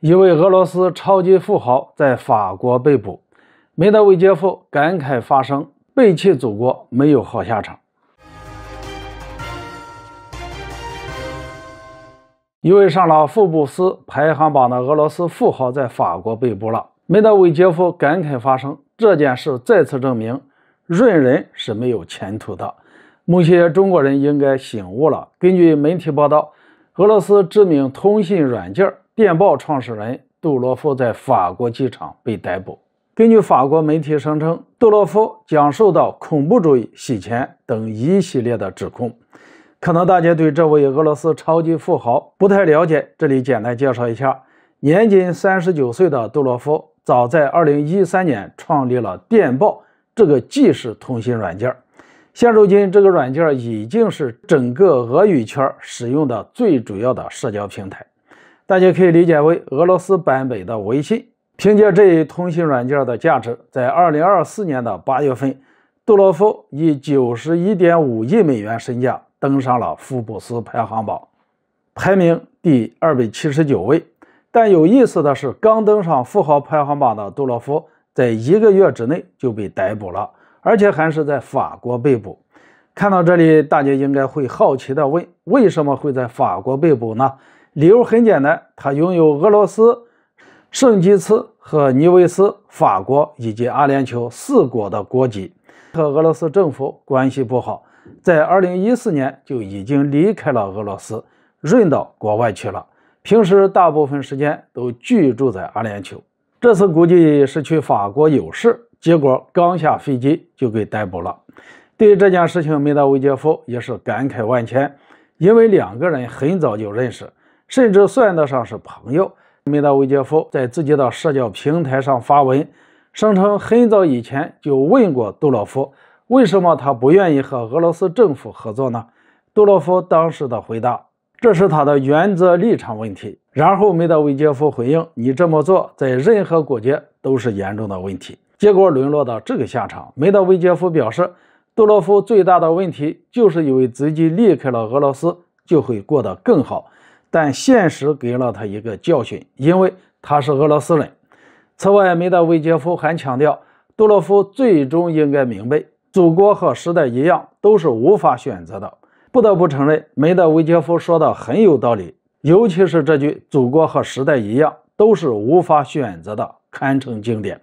一位俄罗斯超级富豪在法国被捕，梅德韦杰夫感慨发声：“背弃祖国没有好下场。”一位上了《福布斯》排行榜的俄罗斯富豪在法国被捕了，梅德韦杰夫感慨发声：“这件事再次证明，润人是没有前途的。”某些中国人应该醒悟了。根据媒体报道，俄罗斯知名通信软件电报创始人杜罗夫在法国机场被逮捕。根据法国媒体声称，杜罗夫将受到恐怖主义、洗钱等一系列的指控。可能大家对这位俄罗斯超级富豪不太了解，这里简单介绍一下。年仅三十九岁的杜罗夫，早在二零一三年创立了电报这个即时通信软件。现如今，这个软件已经是整个俄语圈使用的最主要的社交平台。大家可以理解为俄罗斯版本的微信。凭借这一通信软件的价值，在二零二四年的八月份，杜洛夫以九十一点五亿美元身价登上了福布斯排行榜，排名第二百七十九位。但有意思的是，刚登上富豪排行榜的杜洛夫，在一个月之内就被逮捕了，而且还是在法国被捕。看到这里，大家应该会好奇的问：为什么会在法国被捕呢？理由很简单，他拥有俄罗斯、圣基茨和尼维斯、法国以及阿联酋四国的国籍，和俄罗斯政府关系不好，在2014年就已经离开了俄罗斯，润到国外去了。平时大部分时间都居住在阿联酋，这次估计是去法国有事，结果刚下飞机就给逮捕了。对于这件事情，梅德韦杰夫也是感慨万千，因为两个人很早就认识。甚至算得上是朋友。梅德韦杰夫在自己的社交平台上发文，声称很早以前就问过杜洛夫，为什么他不愿意和俄罗斯政府合作呢？杜洛夫当时的回答，这是他的原则立场问题。然后梅德韦杰夫回应：“你这么做，在任何国家都是严重的问题。”结果沦落到这个下场。梅德韦杰夫表示，杜洛夫最大的问题就是以为自己离开了俄罗斯就会过得更好。但现实给了他一个教训，因为他是俄罗斯人。此外，梅德韦杰夫还强调，杜洛夫最终应该明白，祖国和时代一样，都是无法选择的。不得不承认，梅德韦杰夫说的很有道理，尤其是这句“祖国和时代一样，都是无法选择的”，堪称经典。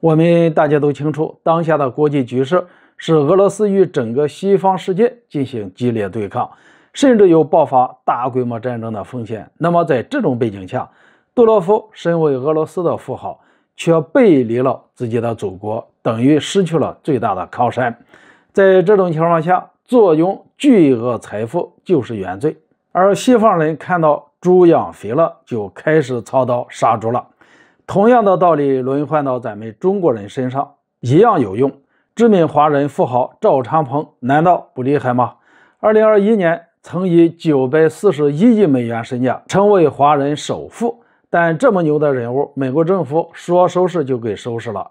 我们大家都清楚，当下的国际局势是俄罗斯与整个西方世界进行激烈对抗。甚至有爆发大规模战争的风险。那么，在这种背景下，杜洛夫身为俄罗斯的富豪，却背离了自己的祖国，等于失去了最大的靠山。在这种情况下，坐拥巨额财富就是原罪。而西方人看到猪养肥了，就开始操刀杀猪了。同样的道理，轮换到咱们中国人身上，一样有用。知名华人富豪赵长鹏难道不厉害吗？二零二一年。曾以九百四十一亿美元身价成为华人首富，但这么牛的人物，美国政府说收拾就给收拾了，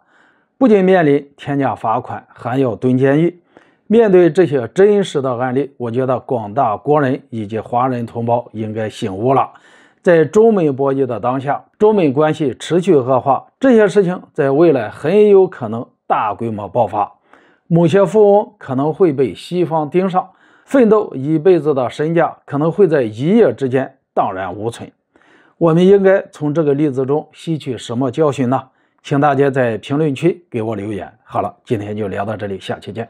不仅面临天价罚款，还要蹲监狱。面对这些真实的案例，我觉得广大国人以及华人同胞应该醒悟了。在中美博弈的当下，中美关系持续恶化，这些事情在未来很有可能大规模爆发，某些富翁可能会被西方盯上。奋斗一辈子的身价可能会在一夜之间荡然无存，我们应该从这个例子中吸取什么教训呢？请大家在评论区给我留言。好了，今天就聊到这里，下期见。